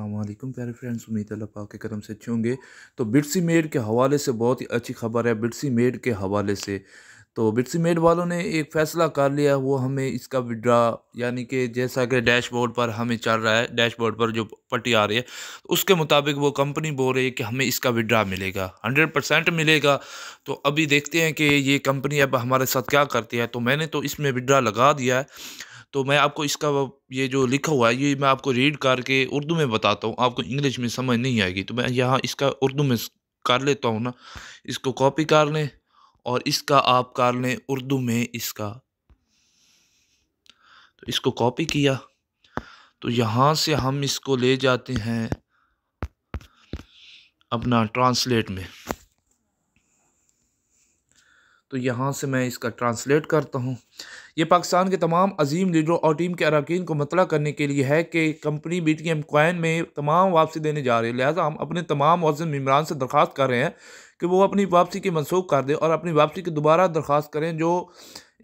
अल्लाम प्यारे फ्रेंड्स उम्मीद अल्लाह पाक के कदम से अच्छे होंगे तो बिट्सी मेड के हवाले से बहुत ही अच्छी खबर है बिट्सी मेड के हवाले से तो बिटसी मेड वालों ने एक फ़ैसला कर लिया वो हमें इसका विड्रा यानी कि जैसा कि डैशबोर्ड पर हमें चल रहा है डैशबोर्ड पर जो पट्टी आ रही है तो उसके मुताबिक वो कंपनी बोल रही है कि हमें इसका विड्रा मिलेगा हंड्रेड परसेंट मिलेगा तो अभी देखते हैं कि ये कंपनी अब हमारे साथ क्या करती है तो मैंने तो इसमें विड्रा लगा दिया है तो मैं आपको इसका ये जो लिखा हुआ है ये मैं आपको रीड करके उर्दू में बताता हूँ आपको इंग्लिश में समझ नहीं आएगी तो मैं यहाँ इसका उर्दू में कर लेता हूँ ना इसको कॉपी कर लें और इसका आप कर लें उर्दू में इसका तो इसको कॉपी किया तो यहाँ से हम इसको ले जाते हैं अपना ट्रांसलेट में तो यहाँ से मैं इसका ट्रांसलेट करता हूँ ये पाकिस्तान के तमाम अजीम लीडरों और टीम के अरकान को मतला करने के लिए है कि company B T M coin में तमाम वापसी देने जा रही है लिहाजा हम अपने तमाम वजन मम्बरान से दरख्वास्त कर रहे हैं कि वो अपनी वापसी की मनसूख कर दें और अपनी वापसी की दोबारा दरख्वास्त करें जो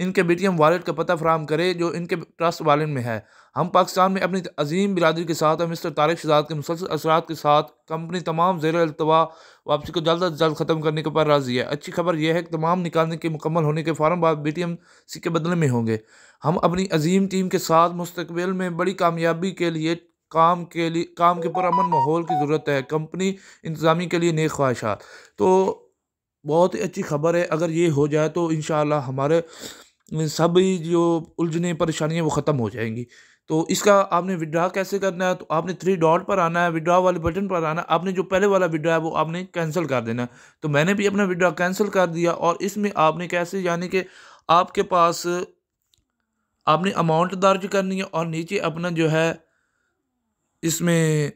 इनके बीटीएम वालेट का पता फ्राहम करें जो इनके ट्रस्ट वालेट में है हम पाकिस्तान में अपनी अजीम बिरादरी के साथ और मिस्टर तारक शहजाद के मुसलसल असरात के साथ कंपनी तमाम जेर अल्तवा वापसी को जल्द अज जल्द ख़त्म करने के पर राजी है अच्छी खबर यह है कि तमाम निकालने के मुकम्मल होने के फ़ौर बाद बी टी एम सी के बदले में होंगे हम अपनी अजीम टीम के साथ मुस्तबिल में बड़ी कामयाबी के लिए काम के लिए काम के पुरमन माहौल की ज़रूरत है कंपनी इंतज़ामी के लिए नए ख्वाहिशात तो बहुत ही अच्छी खबर है अगर ये हो जाए तो इन हमारे सब जो उलझने परेशानियाँ वो ख़त्म हो जाएंगी तो इसका आपने विड्रा कैसे करना है तो आपने थ्री डॉट पर आना है विड्रा वाले बटन पर आना है आपने जो पहले वाला विड्रा है वो आपने कैंसिल कर देना है तो मैंने भी अपना विड्रा कैंसिल कर दिया और इसमें आपने कैसे यानी कि आपके पास आपने अमाउंट दर्ज करनी है और नीचे अपना जो है इसमें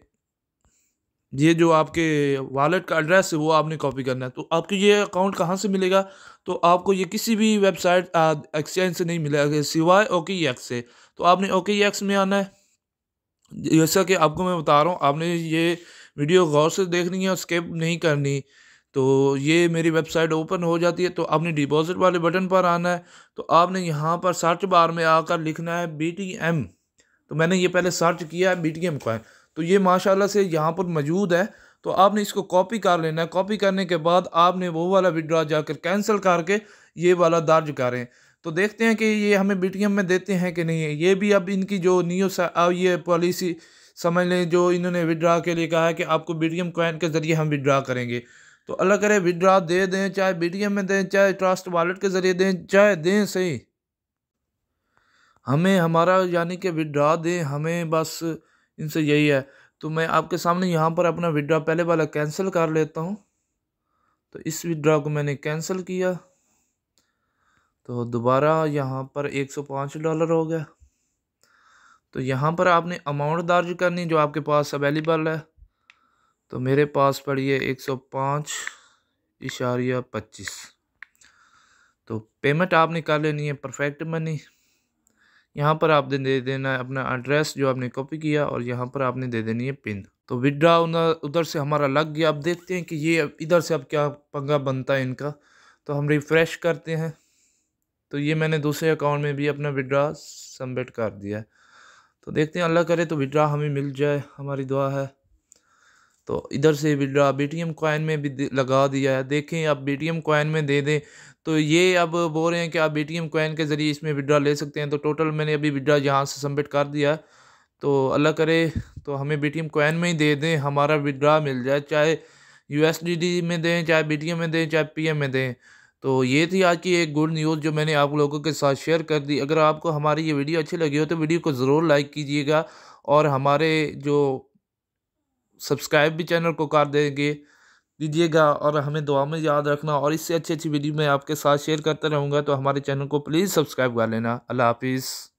ये जो आपके वॉलेट का एड्रेस है वो आपने कॉपी करना है तो आपको ये अकाउंट कहाँ से मिलेगा तो आपको ये किसी भी वेबसाइट एक्सचेंज से नहीं मिलेगा सिवाय ओके एक्स से तो आपने ओके एक्स में आना है जैसा कि आपको मैं बता रहा हूँ आपने ये वीडियो गौर से देखनी है और स्केप नहीं करनी तो ये मेरी वेबसाइट ओपन हो जाती है तो आपने डिपॉजिट वाले बटन पर आना है तो आपने यहाँ पर सर्च बार में आकर लिखना है बी टी एम तो मैंने ये पहले सर्च किया है बी टी एम तो ये माशाल्लाह से यहाँ पर मौजूद है तो आपने इसको कॉपी कर लेना है कॉपी करने के बाद आपने वो वाला विड्रा जाकर कैंसिल करके ये वाला दर्ज करें तो देखते हैं कि ये हमें बीटीएम में देते हैं कि नहीं है ये भी अब इनकी जो न्यू ये पॉलिसी समझ लें जो इन्होंने विड्रा के लिए कहा है कि आपको बीटीएम कॉइन के ज़रिए हम विड्रा करेंगे तो अल्लाह करे विड्रा दे दें चाहे बीटीएम में दें चाहे ट्रस्ट वॉलेट के ज़रिए दें चाहे दें सही हमें हमारा यानी कि विड्रा दें हमें बस इनसे यही है तो मैं आपके सामने यहाँ पर अपना विड्रा पहले वाला कैंसिल कर लेता हूँ तो इस विड्रा को मैंने कैंसिल किया तो दोबारा यहाँ पर एक सौ पाँच डॉलर हो गया तो यहाँ पर आपने अमाउंट दर्ज करनी जो आपके पास अवेलेबल है तो मेरे पास पड़ी है एक सौ पाँच इशारिया पच्चीस तो पेमेंट आपने कर लेनी है परफेक्ट मनी यहाँ पर आपने दे देना है अपना एड्रेस जो आपने कॉपी किया और यहाँ पर आपने दे देनी है पिन तो विड्रा उधर से हमारा लग गया अब देखते हैं कि ये इधर से अब क्या पंगा बनता है इनका तो हम रिफ़्रेश करते हैं तो ये मैंने दूसरे अकाउंट में भी अपना विड्रा सबमिट कर दिया है तो देखते हैं अल्लाह करे तो विड्रा हमें मिल जाए हमारी दुआ है तो इधर से विड्रा बीटीएम कॉइन में भी लगा दिया है देखें आप बीटीएम कॉइन में दे दें तो ये अब बोल रहे हैं कि आप बीटीएम कॉइन के ज़रिए इसमें विड्रा ले सकते हैं तो टोटल मैंने अभी विड्रा यहाँ से सबमिट कर दिया तो अल्लाह करे तो हमें बीटीएम कॉइन में ही दे दें हमारा विड्रा मिल जाए चाहे डी में दें चाहे एम में दें चाहे एम में दें तो ये थी आज की एक गुड न्यूज़ जो मैंने आप लोगों के साथ शेयर कर दी अगर आपको हमारी ये वीडियो अच्छी लगी हो तो वीडियो को ज़रूर लाइक कीजिएगा और हमारे जो सब्सक्राइब भी चैनल को कर देंगे दीजिएगा और हमें दुआ में याद रखना और इससे अच्छी अच्छी वीडियो मैं आपके साथ शेयर करता रहूँगा तो हमारे चैनल को प्लीज़ सब्सक्राइब कर लेना अल्लाह हाफिज़